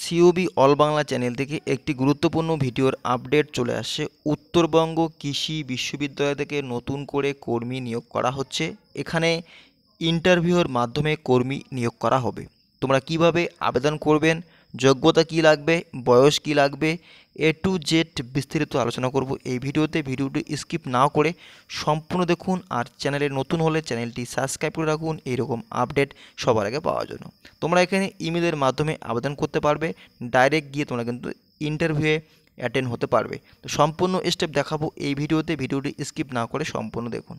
COB all Bangla channel থেকে একটি গুরুত্বপূর্ণ ভিডিওর আপডেট চলে আসছে উত্তরবঙ্গ কৃষি বিশ্ববিদ্যালয় থেকে নতুন করে কর্মী নিয়োগ করা হচ্ছে এখানে ইন্টারভিউর মাধ্যমে কর্মী নিয়োগ করা হবে তোমরা কিভাবে আবেদন করবেন যোগ্যতা কি লাগবে বয়স কি লাগবে এ টু জেড বিস্তারিত আলোচনা করব এই ভিডিওতে ভিডিওটি স্কিপ না করে সম্পূর্ণ দেখুন আর চ্যানেলে নতুন হলে চ্যানেলটি সাবস্ক্রাইব করে রাখুন এইরকম আপডেট সবার আগে পাওয়ার জন্য তোমরা এখানে ইমেলের মাধ্যমে আবেদন করতে পারবে ডাইরেক্ট গিয়ে তোমরা কিন্তু ইন্টারভিউয়ে অ্যাটেন্ড হতে পারবে তো সম্পূর্ণ স্টেপ দেখাবো এই ভিডিওতে ভিডিওটি স্কিপ না করে সম্পূর্ণ দেখুন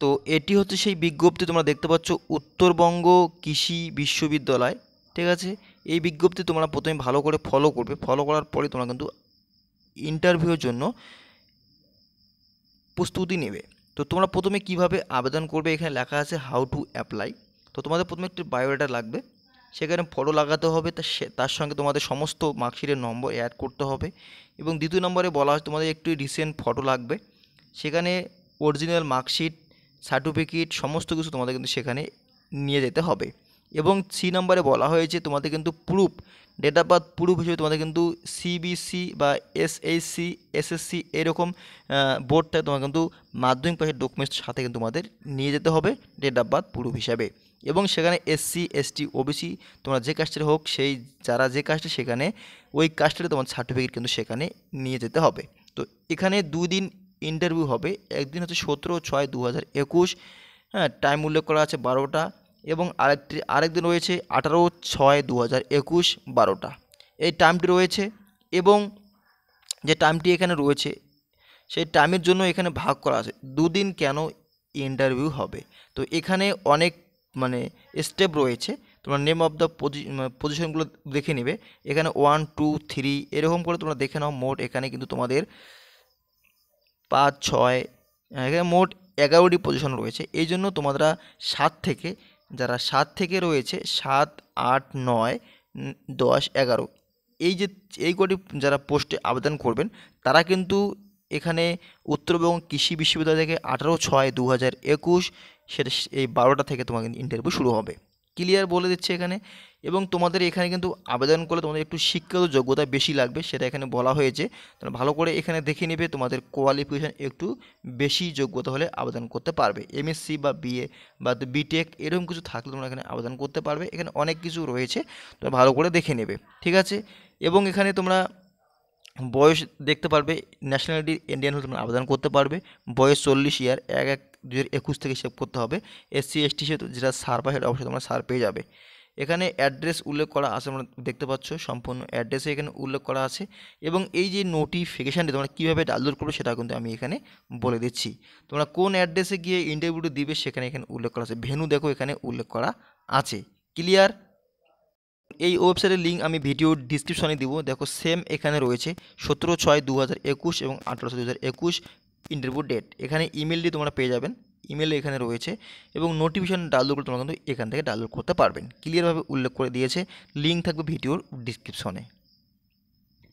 তো এটি হচ্ছে সেই বিজ্ঞপ্তি তোমরা দেখতে পাচ্ছ উত্তরবঙ্গ কৃষি বিশ্ববিদ্যালয় ঠিক আছে এই বিজ্ঞপ্তি তোমরা প্রথমে ভালো করে ফলো করবে ফলো করার পরে তোমরা কিন্তু ইন্টারভিউর জন্য প্রস্তুতি নেবে তো তোমরা প্রথমে কিভাবে আবেদন করবে এখানে লেখা আছে হাউ টু অ্যাপ্লাই তো তোমাদের প্রথমে একটি বায়োডাটা লাগবে সেখানে ফটো লাগাতে হবে তা সে তার সঙ্গে তোমাদের সমস্ত মার্কশিটের নম্বর অ্যাড করতে হবে এবং দ্বিতীয় নম্বরে বলা হয় তোমাদের একটি রিসেন্ট ফটো লাগবে সেখানে অরিজিনাল মার্কশিট সার্টিফিকেট সমস্ত কিছু তোমাদের কিন্তু সেখানে নিয়ে যেতে হবে এবং সি নম্বরে বলা হয়েছে তোমাদের কিন্তু proof date of birth proof হিসেবে তোমাদের কিন্তু সিবিসি বা এসএসসি এসএসসি এরকম বোর্ড থাকে কিন্তু মাধ্যমিক পাশের ডকুমেন্টস সাথে কিন্তু তোমাদের নিয়ে যেতে হবে ডেট অফ বার্থ প্রুফ হিসাবে এবং সেখানে এসসি এসটি ওবিসি তোমরা যে কাস্টের হোক সেই যারা যে কাস্টে সেখানে ওই কাস্টের তোমার সার্টিফিকেট কিন্তু সেখানে নিয়ে যেতে হবে তো এখানে দুদিন ইন্টারভিউ হবে একদিন হচ্ছে সতেরো ছয় দু হাজার একুশ হ্যাঁ টাইম উল্লেখ করা আছে বারোটা এবং আরেকটি আরেকদিন রয়েছে আঠারো ছয় দু হাজার একুশ বারোটা এই টাইমটি রয়েছে এবং যে টাইমটি এখানে রয়েছে সেই টাইমের জন্য এখানে ভাগ করা আছে দুদিন কেন ইন্টারভিউ হবে তো এখানে অনেক মানে স্টেপ রয়েছে তোমরা নেম অফ দ্য পজিশনগুলো দেখে নেবে এখানে ওয়ান টু থ্রি এরকম করে তোমরা দেখে নাও মোট এখানে কিন্তু তোমাদের পাঁচ ছয় এখানে মোট এগারোটি পজিশন রয়েছে এই জন্য তোমাদের সাত থেকে যারা সাত থেকে রয়েছে সাত আট নয় দশ এগারো এই যে এই কটি যারা পোস্টে আবেদন করবেন তারা কিন্তু এখানে উত্তরবঙ্গ কৃষি বিশ্ববিদ্যালয় থেকে আঠারো ছয় দু হাজার একুশ সেটা এই বারোটা থেকে তোমাকে ইন্টারভিউ শুরু হবে ক্লিয়ার বলে দিচ্ছে এখানে এবং তোমাদের এখানে কিন্তু আবেদন করলে তোমাদের একটু শিক্ষাগত যোগ্যতা বেশি লাগবে সেটা এখানে বলা হয়েছে তাহলে ভালো করে এখানে দেখে নেবে তোমাদের কোয়ালিফিকেশান একটু বেশি যোগ্যতা হলে আবেদন করতে পারবে এমএসসি বা বিএ বা বিটেক এরকম কিছু থাকলে তোমরা এখানে আবেদন করতে পারবে এখানে অনেক কিছু রয়েছে তোমরা ভালো করে দেখে নেবে ঠিক আছে এবং এখানে তোমরা বয়স দেখতে পারবে ন্যাশনালিটি ইন্ডিয়ান হলে তোমরা আবেদন করতে পারবে বয়স চল্লিশ ইয়ার এক এক দু হাজার একুশ থেকে সেভ করতে হবে এসসি এসটি সেহেতু যেটা সার বা সেটা অবশ্যই তোমরা সার পেয়ে যাবে এখানে অ্যাড্রেস উল্লেখ করা আছে তোমরা দেখতে পাচ্ছ সম্পূর্ণ অ্যাড্রেসে এখানে উল্লেখ করা আছে এবং এই যে নোটিফিকেশানটি তোমরা কীভাবে ডাউনলোড করবে সেটা কিন্তু আমি এখানে বলে দিচ্ছি তোমরা কোন অ্যাড্রেসে গিয়ে ইন্টারভিউটি দিবে সেখানে এখানে উল্লেখ করা আছে ভেনু দেখো এখানে উল্লেখ করা আছে ক্লিয়ার এই ওয়েবসাইটের লিঙ্ক আমি ভিডিও ডিসক্রিপশনে দিব দেখো সেম এখানে রয়েছে সতেরো ছয় দু হাজার একুশ এবং আঠেরোশো দু হাজার একুশ ইন্টারভিউ ডেট এখানে ইমেলটি তোমরা পেয়ে যাবেন ইমেল এখানে রয়েছে এবং নোটিফিকেশান ডাউনলোড করে তোমরা কিন্তু এখান থেকে ডাউনলোড করতে পারবেন ক্লিয়ারভাবে উল্লেখ করে দিয়েছে লিঙ্ক থাকবে ভিডিওর ডিসক্রিপশনে